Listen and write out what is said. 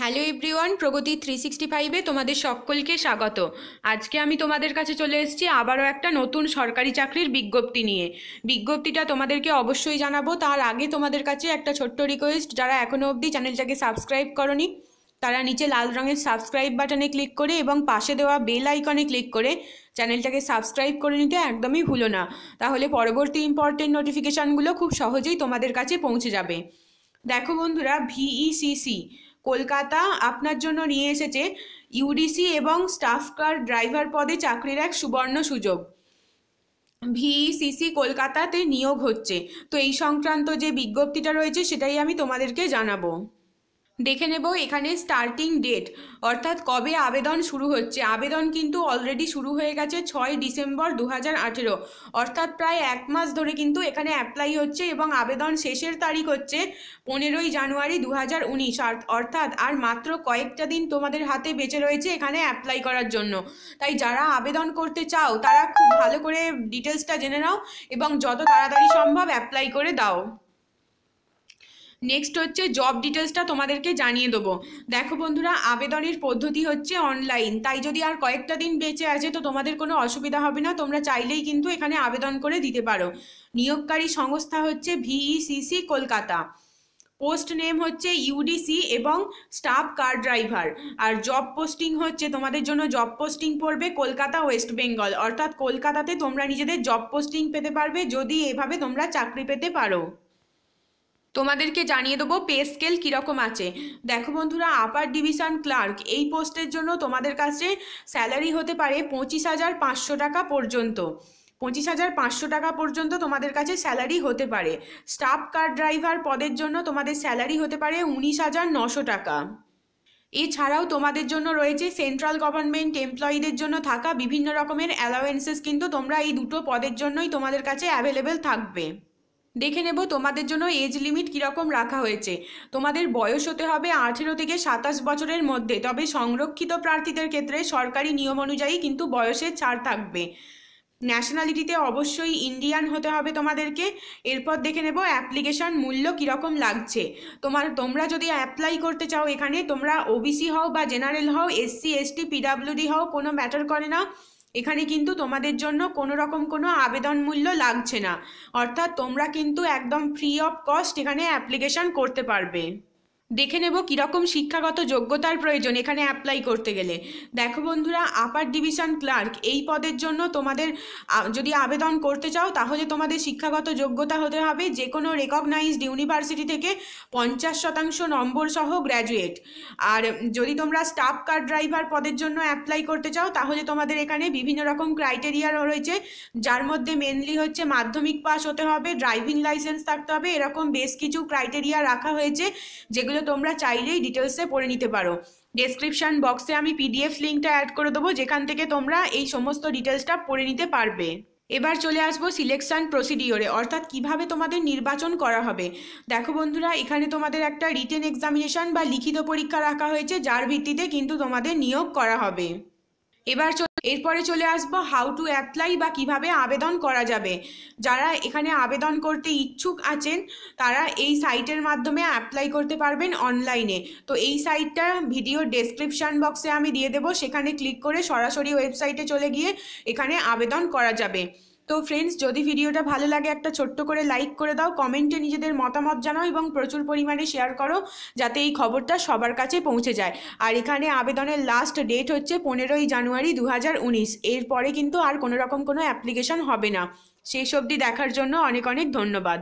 hello everyone Pragati three sixty ফাইভে তোমাদের সকলকে স্বাগত আজকে আমি তোমাদের কাছে চলে এসেছি আবারও একটা নতুন সরকারি চাকরির বিজ্ঞপ্তি নিয়ে বিজ্ঞপ্তিটা তোমাদেরকে অবশ্যই জানাবো তার আগে তোমাদের কাছে একটা ছোট্ট রিকোয়েস্ট যারা এখনও অবধি চ্যানেলটাকে সাবস্ক্রাইব করনি তারা নিচে লাল রঙের সাবস্ক্রাইব বাটনে ক্লিক করে এবং পাশে দেওয়া বেল আইকনে ক্লিক করে চ্যানেলটাকে সাবস্ক্রাইব করে নিতে একদমই ভুলো না তাহলে পরবর্তী ইম্পর্টেন্ট নোটিফিকেশানগুলো খুব সহজেই তোমাদের কাছে পৌঁছে যাবে দেখো বন্ধুরা ভিইসিসি কলকাতা আপনার জন্য নিয়ে এসেছে ইউডিসি এবং স্টাফ কার ড্রাইভার পদে চাকরির এক সুবর্ণ সুযোগ ভিসিসি কলকাতাতে নিয়োগ হচ্ছে তো এই সংক্রান্ত যে বিজ্ঞপ্তিটা রয়েছে সেটাই আমি তোমাদেরকে জানাবো দেখে নেব এখানে স্টার্টিং ডেট অর্থাৎ কবে আবেদন শুরু হচ্ছে আবেদন কিন্তু অলরেডি শুরু হয়ে গেছে ছয় ডিসেম্বর দু হাজার অর্থাৎ প্রায় এক মাস ধরে কিন্তু এখানে অ্যাপ্লাই হচ্ছে এবং আবেদন শেষের তারিখ হচ্ছে পনেরোই জানুয়ারি দু হাজার অর্থাৎ আর মাত্র কয়েকটা দিন তোমাদের হাতে বেঁচে রয়েছে এখানে অ্যাপ্লাই করার জন্য তাই যারা আবেদন করতে চাও তারা খুব ভালো করে ডিটেলসটা জেনে নাও এবং যত তাড়াতাড়ি সম্ভব অ্যাপ্লাই করে দাও নেক্সট হচ্ছে জব ডিটেলসটা তোমাদেরকে জানিয়ে দেবো দেখো বন্ধুরা আবেদনের পদ্ধতি হচ্ছে অনলাইন তাই যদি আর কয়েকটা দিন বেঁচে আছে তো তোমাদের কোনো অসুবিধা হবে না তোমরা চাইলেই কিন্তু এখানে আবেদন করে দিতে পারো নিয়োগকারী সংস্থা হচ্ছে VECC e Kolkata post name হচ্ছে ইউডিসি এবং স্টাফ কার ড্রাইভার আর জব পোস্টিং হচ্ছে তোমাদের জন্য জব পোস্টিং পড়বে কলকাতা ওয়েস্ট বেঙ্গল অর্থাৎ কলকাতাতে তোমরা নিজেদের জব পোস্টিং পেতে পারবে যদি এভাবে তোমরা চাকরি পেতে পারো তোমাদেরকে জানিয়ে দেবো পে স্কেল কীরকম আছে দেখো বন্ধুরা আপার ডিভিশন ক্লার্ক এই পোস্টের জন্য তোমাদের কাছে স্যালারি হতে পারে পঁচিশ হাজার পাঁচশো টাকা পর্যন্ত পঁচিশ হাজার পাঁচশো টাকা পর্যন্ত তোমাদের কাছে স্যালারি হতে পারে স্টাফ কার ড্রাইভার পদের জন্য তোমাদের স্যালারি হতে পারে উনিশ হাজার নশো টাকা এছাড়াও তোমাদের জন্য রয়েছে সেন্ট্রাল গভর্নমেন্ট এমপ্লয়ীদের জন্য থাকা বিভিন্ন রকমের অ্যালাওয়েন্সেস কিন্তু তোমরা এই দুটো পদের জন্যই তোমাদের কাছে অ্যাভেলেবেল থাকবে দেখে নেব তোমাদের জন্য এজ লিমিট কীরকম রাখা হয়েছে তোমাদের বয়স হতে হবে আঠেরো থেকে সাতাশ বছরের মধ্যে তবে সংরক্ষিত প্রার্থীদের ক্ষেত্রে সরকারি নিয়ম অনুযায়ী কিন্তু বয়সের ছাড় থাকবে ন্যাশনালিটিতে অবশ্যই ইন্ডিয়ান হতে হবে তোমাদেরকে এরপর দেখে নেব অ্যাপ্লিকেশান মূল্য কীরকম লাগছে তোমার তোমরা যদি অ্যাপ্লাই করতে চাও এখানে তোমরা ওবিসি হও বা জেনারেল হও এসসি এসটি পিডাব্লিউডি হও কোনো ম্যাটার করে না এখানে কিন্তু তোমাদের জন্য কোনো রকম কোনো আবেদন মূল্য লাগছে না অর্থাৎ তোমরা কিন্তু একদম ফ্রি অফ কস্ট এখানে অ্যাপ্লিকেশান করতে পারবে দেখে নেব কীরকম শিক্ষাগত যোগ্যতার প্রয়োজন এখানে অ্যাপ্লাই করতে গেলে দেখো বন্ধুরা আপার ডিভিশন ক্লার্ক এই পদের জন্য তোমাদের যদি আবেদন করতে চাও তাহলে তোমাদের শিক্ষাগত যোগ্যতা হতে হবে যে কোনো রেকগনাইজড ইউনিভার্সিটি থেকে পঞ্চাশ শতাংশ নম্বর সহ গ্র্যাজুয়েট আর যদি তোমরা স্টাফ কার ড্রাইভার পদের জন্য অ্যাপ্লাই করতে চাও তাহলে তোমাদের এখানে বিভিন্ন রকম ক্রাইটেরিয়া রয়েছে যার মধ্যে মেনলি হচ্ছে মাধ্যমিক পাস হতে হবে ড্রাইভিং লাইসেন্স থাকতে হবে এরকম বেশ কিছু ক্রাইটেরিয়া রাখা হয়েছে যেগুলো সেগুলো তোমরা চাইলেই ডিটেলসে পড়ে নিতে পারো ডেসক্রিপশান বক্সে আমি পিডিএফ লিঙ্কটা অ্যাড করে দেবো যেখান থেকে তোমরা এই সমস্ত ডিটেলসটা পড়ে নিতে পারবে এবার চলে আসবো সিলেকশন প্রসিডিওরে অর্থাৎ কিভাবে তোমাদের নির্বাচন করা হবে দেখো বন্ধুরা এখানে তোমাদের একটা রিটেন এক্সামিনেশন বা লিখিত পরীক্ষা রাখা হয়েছে যার ভিত্তিতে কিন্তু তোমাদের নিয়োগ করা হবে এবার এরপরে চলে আসব হাউ টু অ্যাপ্লাই বা কিভাবে আবেদন করা যাবে যারা এখানে আবেদন করতে ইচ্ছুক আছেন তারা এই সাইটের মাধ্যমে অ্যাপ্লাই করতে পারবেন অনলাইনে তো এই সাইটটা ভিডিও ডেসক্রিপশান বক্সে আমি দিয়ে দেবো সেখানে ক্লিক করে সরাসরি ওয়েবসাইটে চলে গিয়ে এখানে আবেদন করা যাবে তো ফ্রেন্ডস যদি ভিডিওটা ভালো লাগে একটা ছোট্ট করে লাইক করে দাও কমেন্টে নিজেদের মতামত জানাও এবং প্রচুর পরিমাণে শেয়ার করো যাতে এই খবরটা সবার কাছে পৌঁছে যায় আর এখানে আবেদনের লাস্ট ডেট হচ্ছে পনেরোই জানুয়ারি দু হাজার উনিশ এরপরে কিন্তু আর কোনো রকম কোনো অ্যাপ্লিকেশন হবে না সেই সবটি দেখার জন্য অনেক অনেক ধন্যবাদ